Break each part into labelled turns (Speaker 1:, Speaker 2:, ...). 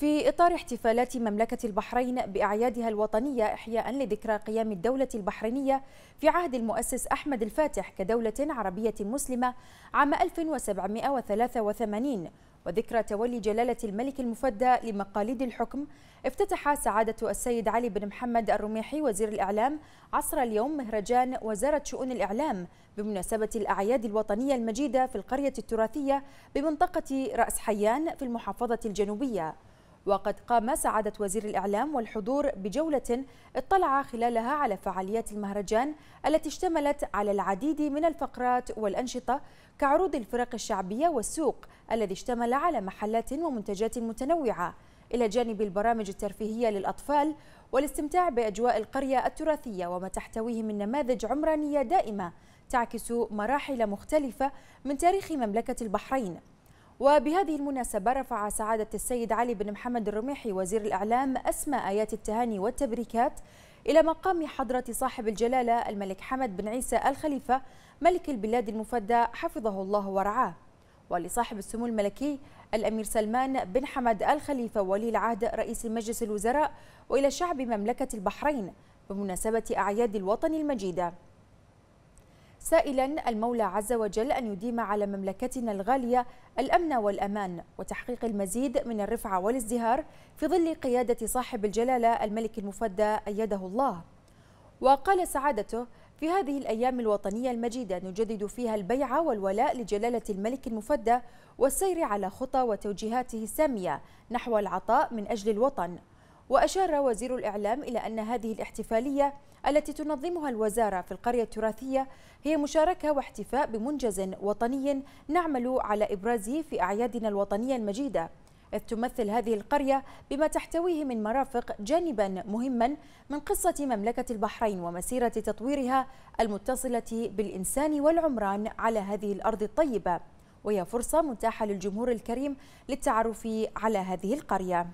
Speaker 1: في إطار احتفالات مملكة البحرين بأعيادها الوطنية إحياء لذكرى قيام الدولة البحرينية في عهد المؤسس أحمد الفاتح كدولة عربية مسلمة عام 1783 وذكرى تولي جلالة الملك المفدى لمقاليد الحكم افتتح سعادة السيد علي بن محمد الرميحي وزير الإعلام عصر اليوم مهرجان وزارة شؤون الإعلام بمناسبة الأعياد الوطنية المجيدة في القرية التراثية بمنطقة رأس حيان في المحافظة الجنوبية وقد قام سعادة وزير الإعلام والحضور بجولة اطلع خلالها على فعاليات المهرجان التي اشتملت على العديد من الفقرات والأنشطة كعروض الفرق الشعبية والسوق الذي اشتمل على محلات ومنتجات متنوعة إلى جانب البرامج الترفيهية للأطفال والاستمتاع بأجواء القرية التراثية وما تحتويه من نماذج عمرانية دائمة تعكس مراحل مختلفة من تاريخ مملكة البحرين وبهذه المناسبة رفع سعادة السيد علي بن محمد الرميحي وزير الإعلام أسمى آيات التهاني والتبريكات إلى مقام حضرة صاحب الجلالة الملك حمد بن عيسى الخليفة ملك البلاد المفدى حفظه الله ورعاه ولصاحب السمو الملكي الأمير سلمان بن حمد الخليفة ولي العهد رئيس مجلس الوزراء وإلى شعب مملكة البحرين بمناسبة أعياد الوطن المجيدة سائلا المولى عز وجل أن يديم على مملكتنا الغالية الأمن والأمان وتحقيق المزيد من الرفعة والازدهار في ظل قيادة صاحب الجلالة الملك المفدى أيده الله وقال سعادته في هذه الأيام الوطنية المجيدة نجدد فيها البيعة والولاء لجلالة الملك المفدى والسير على خطى وتوجيهاته السامية نحو العطاء من أجل الوطن وأشار وزير الإعلام إلى أن هذه الاحتفالية التي تنظمها الوزارة في القرية التراثية هي مشاركة واحتفاء بمنجز وطني نعمل على إبرازه في أعيادنا الوطنية المجيدة إذ تمثل هذه القرية بما تحتويه من مرافق جانبا مهما من قصة مملكة البحرين ومسيرة تطويرها المتصلة بالإنسان والعمران على هذه الأرض الطيبة وهي فرصة متاحة للجمهور الكريم للتعرف على هذه القرية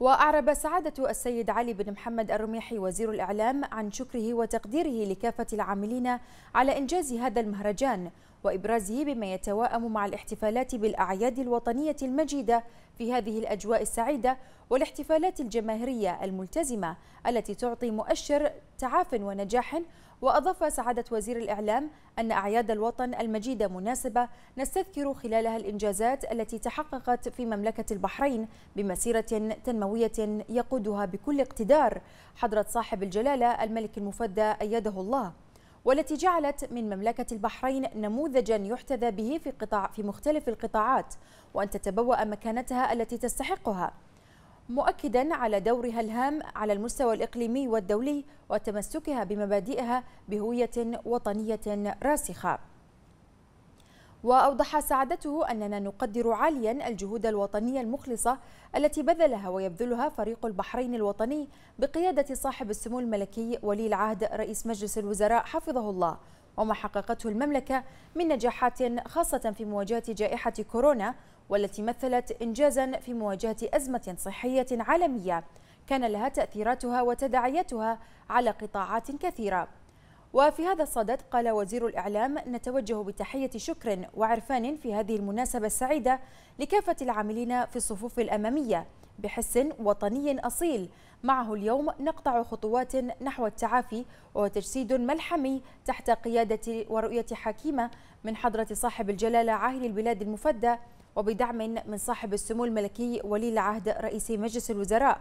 Speaker 1: وأعرب سعادة السيد علي بن محمد الرميحي وزير الإعلام عن شكره وتقديره لكافة العاملين على إنجاز هذا المهرجان وإبرازه بما يتواءم مع الاحتفالات بالأعياد الوطنية المجيدة في هذه الأجواء السعيدة والاحتفالات الجماهيرية الملتزمة التي تعطي مؤشر تعاف ونجاح وأضاف سعادة وزير الإعلام أن أعياد الوطن المجيدة مناسبة نستذكر خلالها الإنجازات التي تحققت في مملكة البحرين بمسيرة تنموية يقودها بكل اقتدار حضرة صاحب الجلالة الملك المفدى أيده الله والتي جعلت من مملكة البحرين نموذجا يحتذى به في قطاع في مختلف القطاعات وأن تتبوأ مكانتها التي تستحقها مؤكدا على دورها الهام على المستوى الإقليمي والدولي وتمسكها بمبادئها بهوية وطنية راسخة وأوضح سعادته أننا نقدر عاليا الجهود الوطنية المخلصة التي بذلها ويبذلها فريق البحرين الوطني بقيادة صاحب السمو الملكي ولي العهد رئيس مجلس الوزراء حفظه الله وما حققته المملكة من نجاحات خاصة في مواجهة جائحة كورونا والتي مثلت إنجازا في مواجهة أزمة صحية عالمية كان لها تأثيراتها وتداعياتها على قطاعات كثيرة وفي هذا الصدد قال وزير الإعلام نتوجه بتحية شكر وعرفان في هذه المناسبة السعيدة لكافة العاملين في الصفوف الأمامية بحس وطني أصيل معه اليوم نقطع خطوات نحو التعافي وتجسيد ملحمي تحت قيادة ورؤية حكيمة من حضرة صاحب الجلالة عاهل البلاد المفدى وبدعم من صاحب السمو الملكي ولي العهد رئيس مجلس الوزراء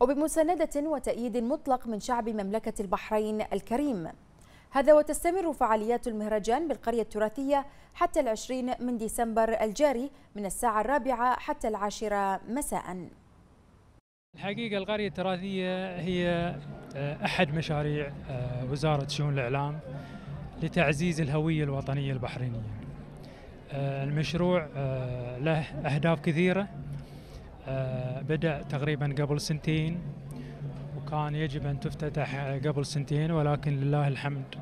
Speaker 1: وبمساندة وتأييد مطلق من شعب مملكة البحرين الكريم هذا وتستمر فعاليات المهرجان بالقرية التراثية حتى العشرين من ديسمبر الجاري من الساعة الرابعة حتى العاشرة مساء
Speaker 2: الحقيقة القرية التراثية هي آه، أحد مشاريع آه، وزارة شؤون الإعلام لتعزيز الهوية الوطنية البحرينية المشروع آه، له أهداف كثيرة آه، بدأ تقريبا قبل سنتين وكان يجب أن تفتتح قبل سنتين ولكن لله الحمد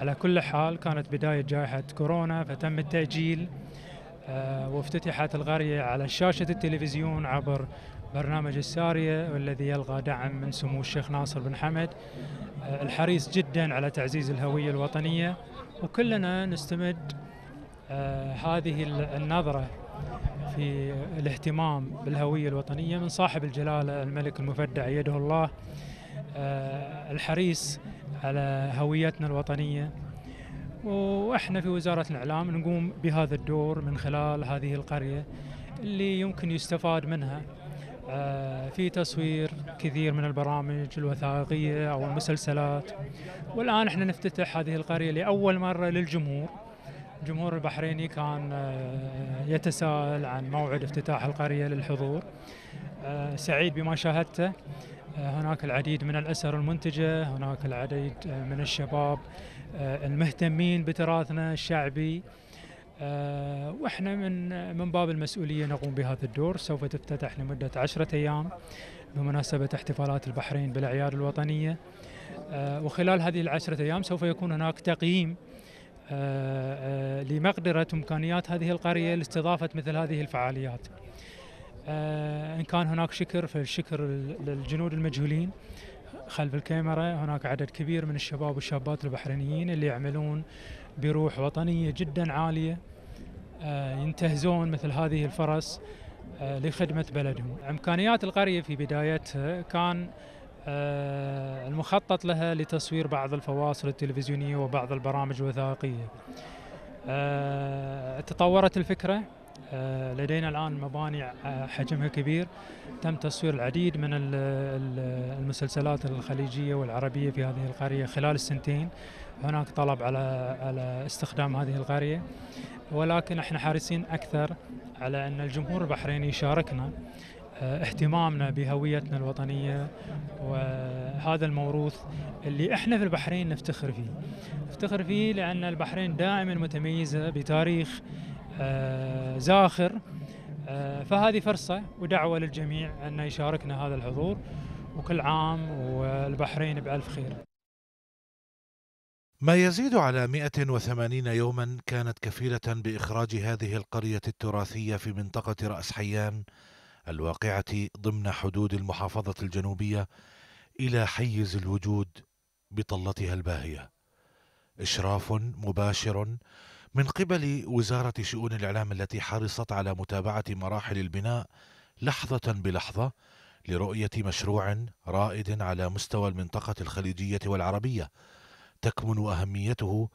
Speaker 2: على كل حال كانت بداية جائحة كورونا فتم التأجيل آه، وافتتحت القرية على شاشة التلفزيون عبر برنامج السارية والذي يلقى دعم من سمو الشيخ ناصر بن حمد الحريص جدا على تعزيز الهوية الوطنية وكلنا نستمد آه، هذه النظرة في الاهتمام بالهوية الوطنية من صاحب الجلالة الملك المفدع يده الله آه، الحريص على هويتنا الوطنية واحنا في وزارة الإعلام نقوم بهذا الدور من خلال هذه القرية اللي يمكن يستفاد منها آه، في تصوير كثير من البرامج الوثائقية أو المسلسلات والآن احنا نفتتح هذه القرية لأول مرة للجمهور جمهور البحريني كان آه، يتساءل عن موعد افتتاح القرية للحضور آه، سعيد بما شاهدته آه، هناك العديد من الأسر المنتجة هناك العديد من الشباب المهتمين بتراثنا الشعبي واحنا من من باب المسؤوليه نقوم بهذا الدور سوف تفتتح لمده عشرة ايام بمناسبه احتفالات البحرين بالاعياد الوطنيه وخلال هذه العشرة ايام سوف يكون هناك تقييم آه، آه، لمقدرة إمكانيات هذه القرية لاستضافة مثل هذه الفعاليات آه، إن كان هناك شكر فالشكر للجنود المجهولين خلف الكاميرا هناك عدد كبير من الشباب والشابات البحرينيين اللي يعملون بروح وطنية جدا عالية ينتهزون مثل هذه الفرص لخدمة بلدهم إمكانيات القرية في بدايتها كان آه، المخطط لها لتصوير بعض الفواصل التلفزيونية وبعض البرامج الوثائقية آه، تطورت الفكرة آه، لدينا الآن مباني حجمها كبير تم تصوير العديد من المسلسلات الخليجية والعربية في هذه القرية خلال السنتين هناك طلب على على استخدام هذه القرية ولكن احنا حريصين أكثر على أن الجمهور البحريني يشاركنا آه، اهتمامنا بهويتنا الوطنية وهذا الموروث اللي احنا في البحرين نفتخر فيه نفتخر فيه لأن البحرين دائما متميزة بتاريخ آه، زاخر آه، فهذه فرصة ودعوة للجميع أن يشاركنا هذا الحضور وكل عام والبحرين بألف خير
Speaker 3: ما يزيد على 180 يوما كانت كفيلة بإخراج هذه القرية التراثية في منطقة رأس حيان الواقعة ضمن حدود المحافظة الجنوبية إلى حيز الوجود بطلتها الباهية. إشراف مباشر من قبل وزارة شؤون الإعلام التي حرصت على متابعة مراحل البناء لحظة بلحظة لرؤية مشروع رائد على مستوى المنطقة الخليجية والعربية تكمن أهميته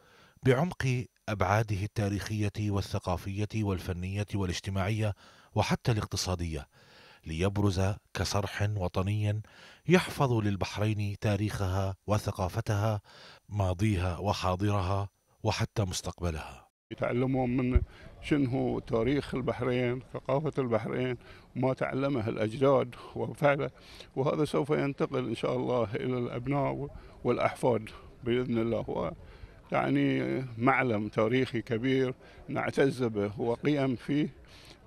Speaker 3: بعمق ابعاده التاريخيه والثقافيه والفنيه والاجتماعيه وحتى الاقتصاديه ليبرز كصرح وطني يحفظ للبحرين تاريخها وثقافتها ماضيها وحاضرها وحتى مستقبلها
Speaker 1: يتعلمون من شنو تاريخ البحرين ثقافة البحرين ما تعلمه الأجداد وفعله وهذا سوف ينتقل إن شاء الله إلى الأبناء والأحفاد بإذن الله يعني معلم تاريخي كبير نعتز به وقيم فيه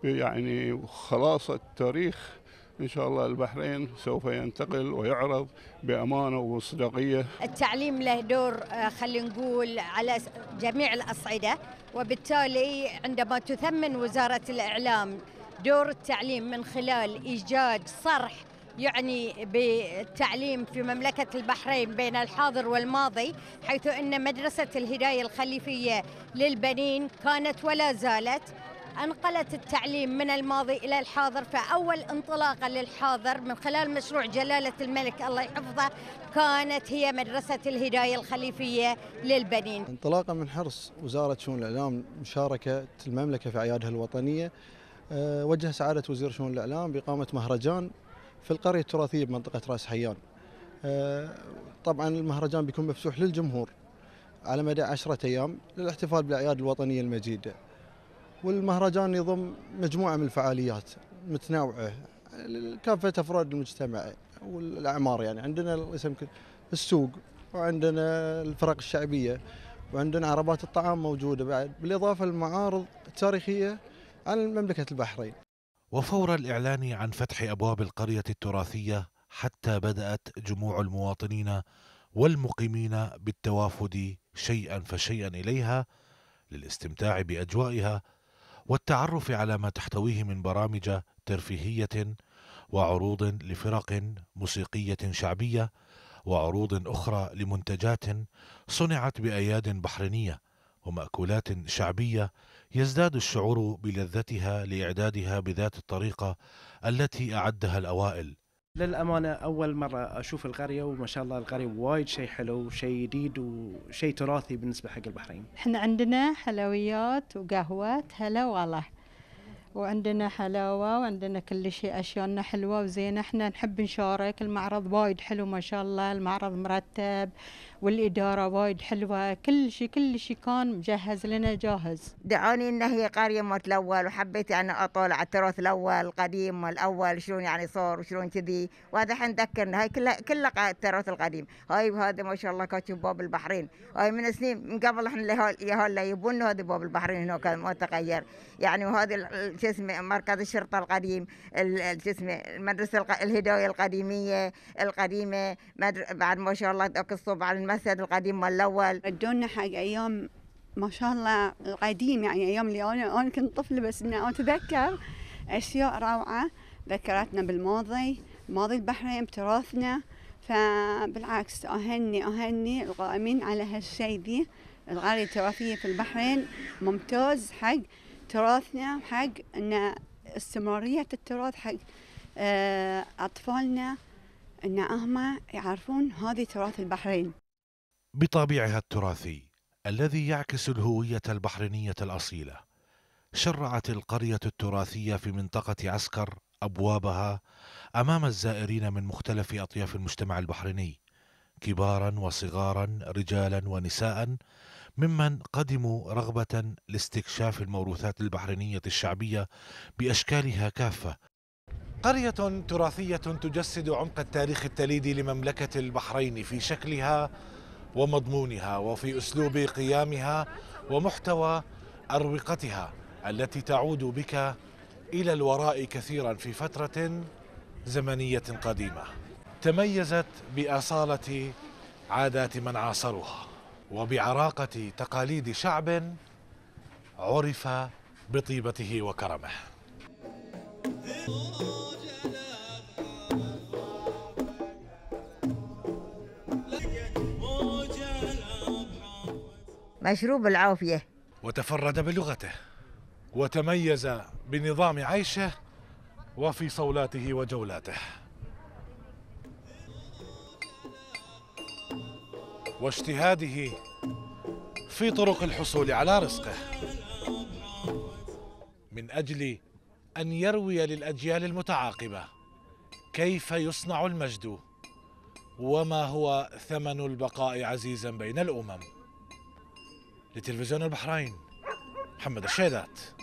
Speaker 1: يعني خلاصة تاريخ إن شاء الله البحرين سوف ينتقل ويعرض
Speaker 3: بأمانة ومصداقية
Speaker 1: التعليم له دور آه، خلينا نقول على جميع الأصعدة وبالتالي عندما تثمن وزارة الإعلام دور التعليم من خلال إيجاد صرح يعني بالتعليم في مملكة البحرين بين الحاضر والماضي حيث أن مدرسة الهداية الخليفية للبنين كانت ولا زالت أنقلت التعليم من الماضي إلى الحاضر فأول انطلاقة للحاضر من خلال مشروع جلالة الملك الله يحفظه كانت هي مدرسة الهداية الخليفية للبنين انطلاقا من حرص وزارة شؤون الإعلام مشاركة المملكة في أعيادها الوطنية أه، وجه سعادة وزير شؤون الإعلام بإقامة مهرجان في القرية التراثية بمنطقة راس حيان آه، طبعا المهرجان بيكون مفتوح للجمهور على مدى عشرة أيام للاحتفال بالأعياد الوطنية المجيدة والمهرجان يضم مجموعة من الفعاليات متنوعة لكافة أفراد المجتمع والأعمار يعني عندنا السوق وعندنا الفرق الشعبية وعندنا عربات الطعام موجودة بعد بالإضافة للمعارض التاريخية عن مملكة البحرين
Speaker 3: وفور الإعلان عن فتح أبواب القرية التراثية حتى بدأت جموع المواطنين والمقيمين بالتوافد شيئا فشيئا إليها للاستمتاع بأجوائها والتعرف على ما تحتويه من برامج ترفيهية وعروض لفرق موسيقية شعبية وعروض أخرى لمنتجات صنعت بأياد بحرينية ومأكولات شعبية يزداد الشعور بلذتها لإعدادها بذات الطريقة التي أعدها الأوائل للأمانة أول مرة أشوف القرية وما شاء الله القرية وايد شيء حلو وشيء جديد وشيء تراثي بالنسبة حق البحرين احنا
Speaker 1: عندنا حلويات وقهوة هلا والله وعندنا حلاوة وعندنا كل شيء أشياءنا حلوة وزينة احنا نحب نشارك المعرض وايد حلو ما شاء الله المعرض مرتب والإدارة وايد حلوة كل شيء كل شيء كان مجهز لنا جاهز دعوني إن هي قرية مالت الأول وحبيت يعني اطالع التراث الأول القديم والأول شلون يعني صار وشلون كذي وهذا الحين ذكرنا هاي كلها كلها التراث القديم هاي هذا ما شاء الله كاتب باب البحرين هاي من سنين من قبل احنا هلا يبون هذا باب البحرين هناك ما تغير يعني وهذا شو اسمه مركز الشرطة القديم شو اسمه المدرسة الهداية القديمية القديمة بعد ما شاء الله الصوب على المسجد القديم والأول ودونا حق أيام ما شاء الله القديم يعني أيام اللي أنا, أنا كنت طفلة بس إني أتذكر أشياء روعة ذكرتنا بالماضي ماضي البحرين بتراثنا فبالعكس أهني أهني القائمين على هالشيء ذي الغالية التراثية في البحرين ممتاز حق تراثنا حق أن استمرارية التراث حق آه، أطفالنا أن أهما يعرفون هذه تراث البحرين
Speaker 3: بطابعها التراثي الذي يعكس الهوية البحرينية الأصيلة شرعت القرية التراثية في منطقة عسكر أبوابها أمام الزائرين من مختلف أطياف المجتمع البحريني كبارا وصغارا رجالا ونساء ممن قدموا رغبة لاستكشاف الموروثات البحرينية الشعبية بأشكالها كافة قرية تراثية تجسد عمق التاريخ التليدي لمملكة البحرين في شكلها ومضمونها وفي اسلوب قيامها ومحتوى اروقتها التي تعود بك الى الوراء كثيرا في فتره زمنيه قديمه تميزت باصاله عادات من عاصروها وبعراقه تقاليد شعب عرف بطيبته وكرمه
Speaker 1: مشروب العافية
Speaker 3: وتفرد بلغته وتميز بنظام عيشه وفي صولاته وجولاته واجتهاده في طرق الحصول على رزقه من اجل ان يروي للاجيال المتعاقبه كيف يصنع المجد وما هو ثمن البقاء عزيزا بين الامم لتلفزيون البحرين محمد الشيدات